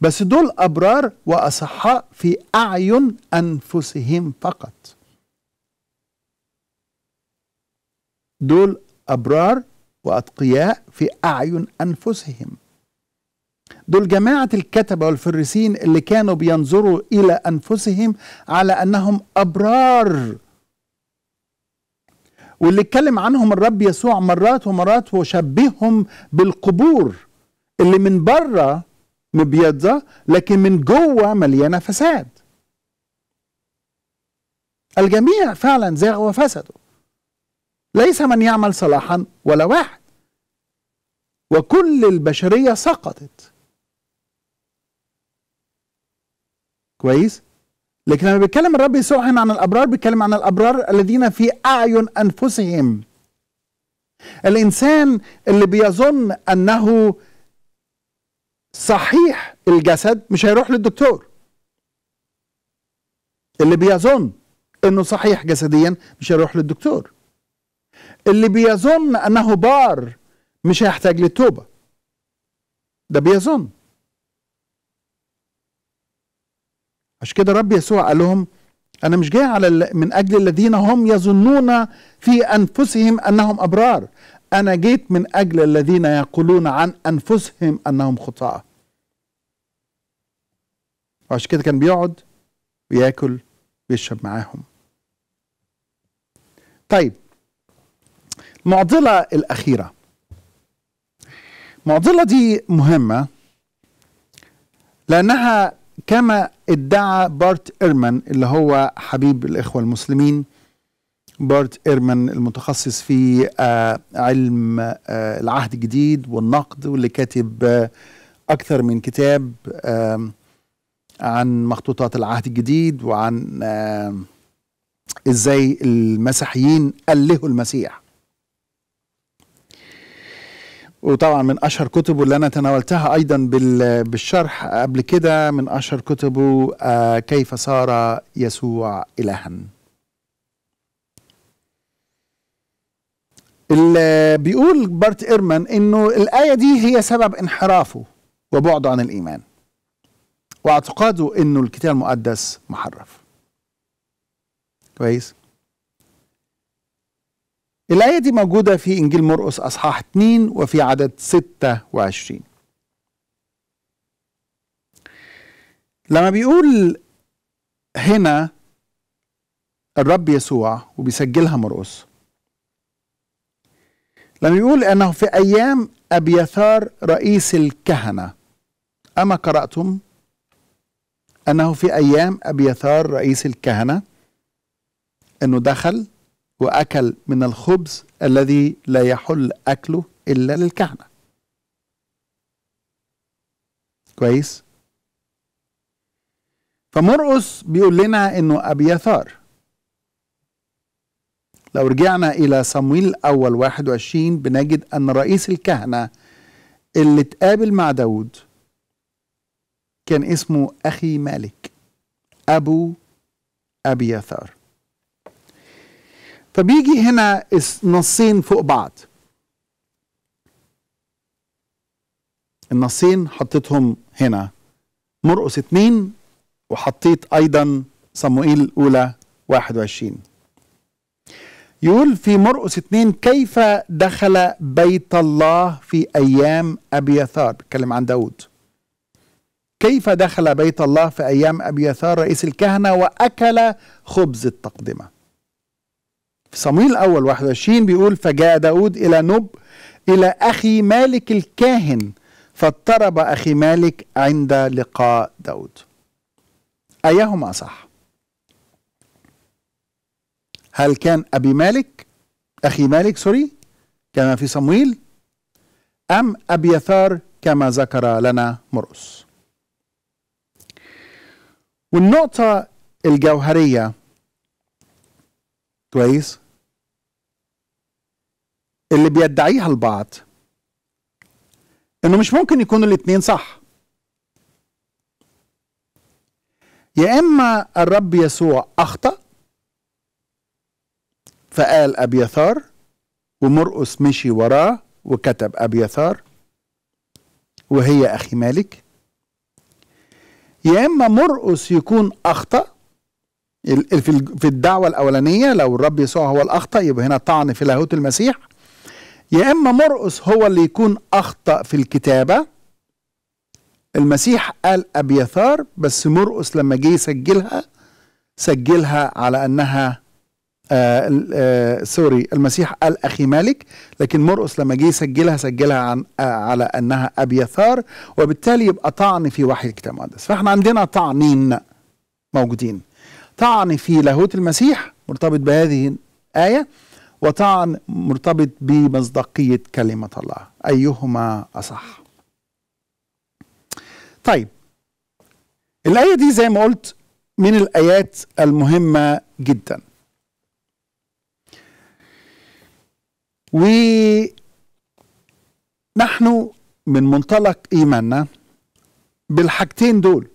بس دول أبرار وأصحاء في أعين أنفسهم فقط دول أبرار وأتقياء في أعين أنفسهم دول جماعة الكتبة والفريسين اللي كانوا بينظروا إلى أنفسهم على أنهم أبرار واللي اتكلم عنهم الرب يسوع مرات ومرات وشبههم بالقبور اللي من بره مبيضة لكن من جوه مليانة فساد الجميع فعلا زاغوا وفسدوا ليس من يعمل صلاحا ولا واحد وكل البشرية سقطت كويس لكن لما بيتكلم الرب يسوع هنا عن الابرار بيتكلم عن الابرار الذين في اعين انفسهم الانسان اللي بيظن انه صحيح الجسد مش هيروح للدكتور اللي بيظن انه صحيح جسديا مش هيروح للدكتور اللي بيظن انه بار مش هيحتاج للتوبه ده بيظن عشان كده رب يسوع قال لهم أنا مش جاي على من أجل الذين هم يظنون في أنفسهم أنهم أبرار أنا جيت من أجل الذين يقولون عن أنفسهم أنهم خطاة وعشان كده كان بيقعد وياكل ويشرب معاهم طيب المعضلة الأخيرة المعضلة دي مهمة لأنها كما ادعى بارت إيرمان اللي هو حبيب الإخوة المسلمين بارت إيرمان المتخصص في آه، علم آه، العهد الجديد والنقد واللي كاتب آه، أكثر من كتاب عن مخطوطات العهد الجديد وعن إزاي المسيحيين ألهوا المسيح وطبعا من اشهر كتبه اللي انا تناولتها ايضا بالشرح قبل كده من اشهر كتبه آه، كيف صار يسوع الها اللي بيقول بارت إيرمان إنه الآية دي هي سبب انحرافه وبعده عن الإيمان واعتقاده إنه الكتاب المقدس محرف كويس الآية دي موجودة في إنجيل مرقس أصحاح 2 وفي عدد 26 لما بيقول هنا الرب يسوع وبيسجلها مرقس لما يقول أنه في أيام أبيثار رئيس الكهنة أما قرأتم أنه في أيام أبيثار رئيس الكهنة أنه دخل وأكل من الخبز الذي لا يحل أكله إلا للكهنة كويس فمرقس بيقول لنا انه ابيثار لو رجعنا الى صمويل الاول 21 بنجد ان رئيس الكهنه اللي اتقابل مع داود كان اسمه اخي مالك ابو ابيثار فبيجي هنا نصين فوق بعض النصين حطيتهم هنا مرقس اتنين وحطيت ايضا صموئيل الاولى 21 يقول في مرقس اتنين كيف دخل بيت الله في ايام ابيثار بيتكلم عن داود كيف دخل بيت الله في ايام ابيثار رئيس الكهنه واكل خبز التقدمه في صمويل الأول 21 بيقول فجاء داود إلى نب إلى أخي مالك الكاهن فاضطرب أخي مالك عند لقاء داود أيهما صح هل كان أبي مالك أخي مالك سوري كما في صمويل أم أبيثار كما ذكر لنا مرقس والنقطة الجوهرية كويس اللي بيدعيها البعض انه مش ممكن يكونوا الاتنين صح يا اما الرب يسوع اخطا فقال ابيثار ومرقس مشي وراه وكتب ابيثار وهي اخي مالك يا اما مرقس يكون اخطأ في الدعوة الأولانية لو الرب يسوع هو الأخطأ يبقى هنا طعن في لاهوت المسيح يا إما مرقس هو اللي يكون أخطأ في الكتابة المسيح قال أبيثار بس مرقس لما جه يسجلها سجلها على أنها آه آه سوري المسيح قال أخي مالك لكن مرقس لما جه يسجلها سجلها عن آه على أنها أبيثار وبالتالي يبقى طعن في وحي الكتاب المقدس فاحنا عندنا طعنين موجودين طعن في لاهوت المسيح مرتبط بهذه الآية وطعن مرتبط بمصداقية كلمة الله أيهما أصح طيب الآية دي زي ما قلت من الآيات المهمة جدا ونحن من منطلق إيماننا بالحاجتين دول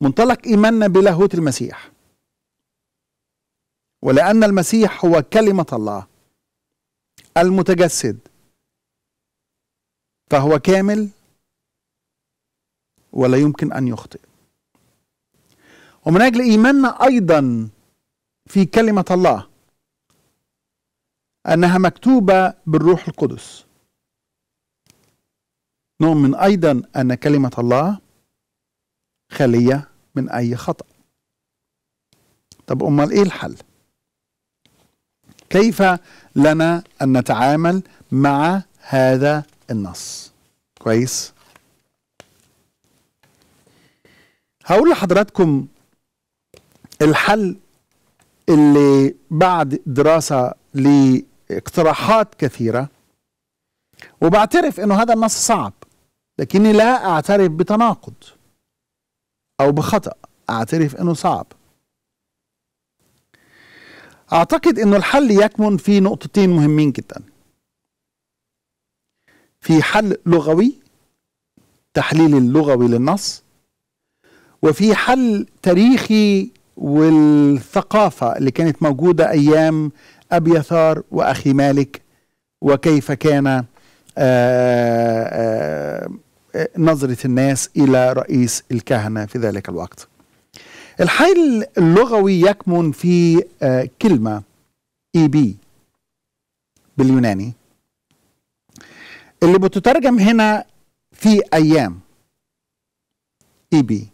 منطلق إيماننا بلاهوت المسيح ولأن المسيح هو كلمة الله المتجسد فهو كامل ولا يمكن أن يخطئ ومن أجل إيماننا أيضا في كلمة الله أنها مكتوبة بالروح القدس نؤمن أيضا أن كلمة الله خالية من أي خطأ طب أمال إيه الحل؟ كيف لنا أن نتعامل مع هذا النص كويس هقول لحضراتكم الحل اللي بعد دراسة لاقتراحات كثيرة وبعترف انه هذا النص صعب لكني لا اعترف بتناقض او بخطأ اعترف انه صعب أعتقد أنه الحل يكمن في نقطتين مهمين جدا في حل لغوي تحليل اللغوي للنص وفي حل تاريخي والثقافة اللي كانت موجودة أيام أبي يثار وأخي مالك وكيف كان آآ آه، آآ آه، نظرة الناس إلى رئيس الكهنة في ذلك الوقت الحل اللغوي يكمن في آه، كلمة اي e بي باليوناني اللي بتترجم هنا في أيام اي e بي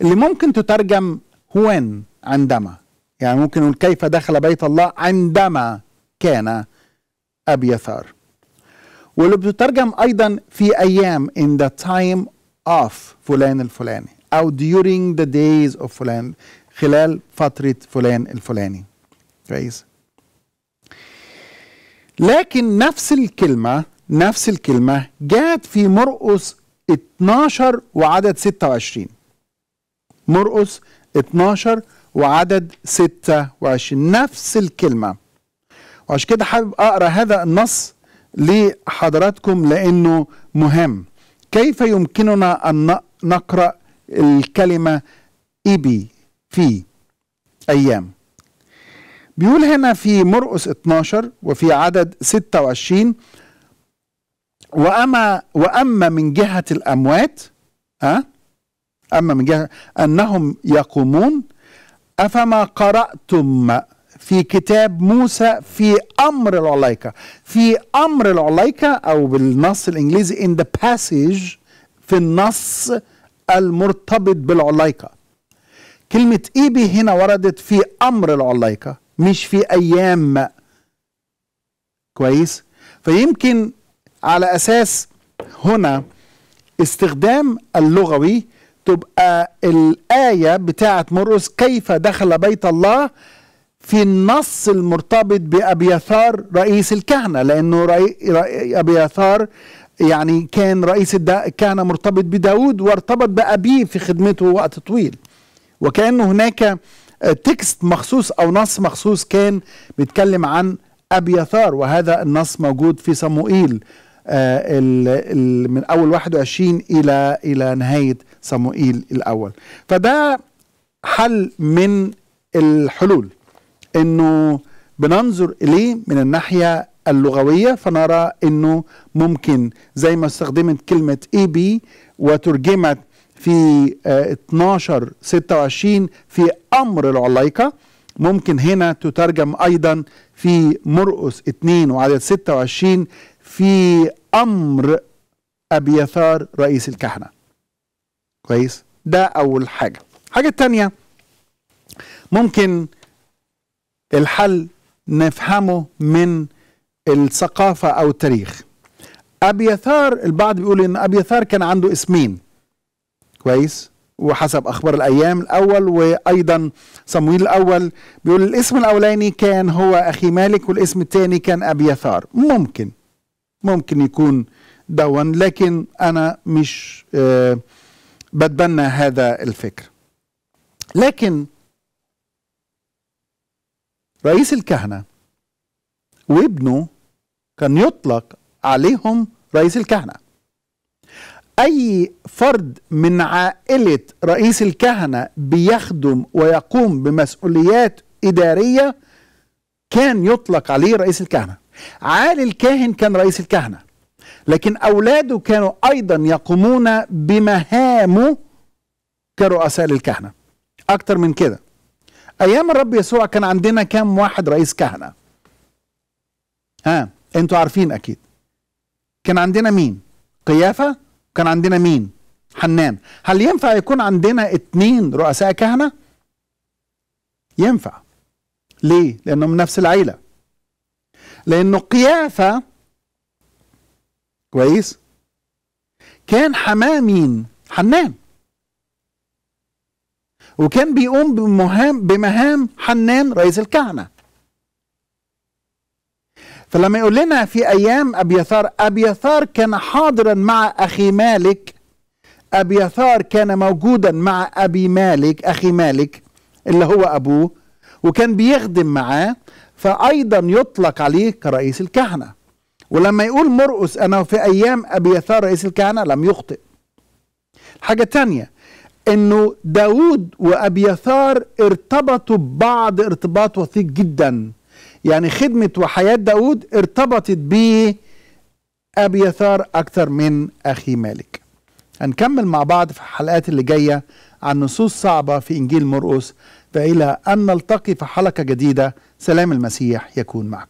اللي ممكن تترجم وين عندما يعني ممكن نقول كيف دخل بيت الله عندما كان أبيثار واللي بتترجم أيضا في أيام in the time of فلان الفلاني أو during the days of فلان خلال فترة فلان الفلاني كويس لكن نفس الكلمة نفس الكلمة جاءت في مرقس 12 وعدد 26 مرقس 12 وعدد 26 نفس الكلمة وعشان كده حابب أقرأ هذا النص لحضراتكم لأنه مهم كيف يمكننا أن نقرأ الكلمة إيبي في أيام بيقول هنا في مرقس 12 وفي عدد 26 وأما وأما من جهة الأموات أه؟ أما من جهة أنهم يقومون أفما قرأتم في كتاب موسى في أمر العليكة في أمر العليكة أو بالنص الإنجليزي in the passage في النص المرتبط بالعلايقة كلمة إيبي هنا وردت في أمر العلايقة مش في أيام كويس فيمكن على أساس هنا استخدام اللغوي تبقى الآية بتاعة مرقس كيف دخل بيت الله في النص المرتبط بأبيثار رئيس الكهنة لأنه رأي رأي أبيثار يعني كان رئيس كان مرتبط بداود وارتبط بأبيه في خدمته وقت طويل وكأنه هناك آه، تكست مخصوص أو نص مخصوص كان بيتكلم عن أبيثار وهذا النص موجود في صموئيل آه، من أول 21 إلى إلى نهاية صموئيل الأول فده حل من الحلول انه بننظر اليه من الناحيه اللغوية فنرى أنه ممكن زي ما استخدمت كلمة اي بي وترجمت في 12 آه، 26 في أمر العلايقة ممكن هنا تترجم أيضا في مرقس 2 وعدد 26 في أمر أبيثار رئيس الكهنة كويس ده أول حاجة حاجة تانية ممكن الحل نفهمه من الثقافة أو التاريخ أبيثار البعض بيقول إن أبيثار كان عنده اسمين كويس وحسب أخبار الأيام الأول وأيضا صمويل الأول بيقول الاسم الأولاني كان هو أخي مالك والاسم الثاني كان أبيثار ممكن ممكن يكون دون لكن أنا مش آه بتبنى هذا الفكر لكن رئيس الكهنة وابنه كان يطلق عليهم رئيس الكهنة أي فرد من عائلة رئيس الكهنة بيخدم ويقوم بمسؤوليات إدارية كان يطلق عليه رئيس الكهنة عالي الكاهن كان رئيس الكهنة لكن أولاده كانوا أيضا يقومون بمهامه كرؤساء للكهنة أكتر من كده أيام الرب يسوع كان عندنا كام واحد رئيس كهنة ها انتوا عارفين اكيد كان عندنا مين قيافه كان عندنا مين حنان هل ينفع يكون عندنا اتنين رؤساء كهنه ينفع ليه لانه من نفس العيله لانه قيافه كويس كان حماه مين حنان وكان بيقوم بمهام بمهام حنان رئيس الكهنه فلما يقول لنا في أيام أبيثار أبيثار كان حاضرا مع أخي مالك أبيثار كان موجودا مع أبي مالك أخي مالك اللي هو أبوه وكان بيخدم معاه فأيضا يطلق عليه كرئيس الكهنة ولما يقول مرقس أنا في أيام أبيثار رئيس الكهنة لم يخطئ حاجة تانية أنه داود وأبيثار ارتبطوا ببعض ارتباط وثيق جداً يعني خدمة وحياة داود ارتبطت ب يثار أكثر من أخي مالك هنكمل مع بعض في الحلقات اللي جاية عن نصوص صعبة في إنجيل مرقس فإلى أن نلتقي في حلقة جديدة سلام المسيح يكون معكم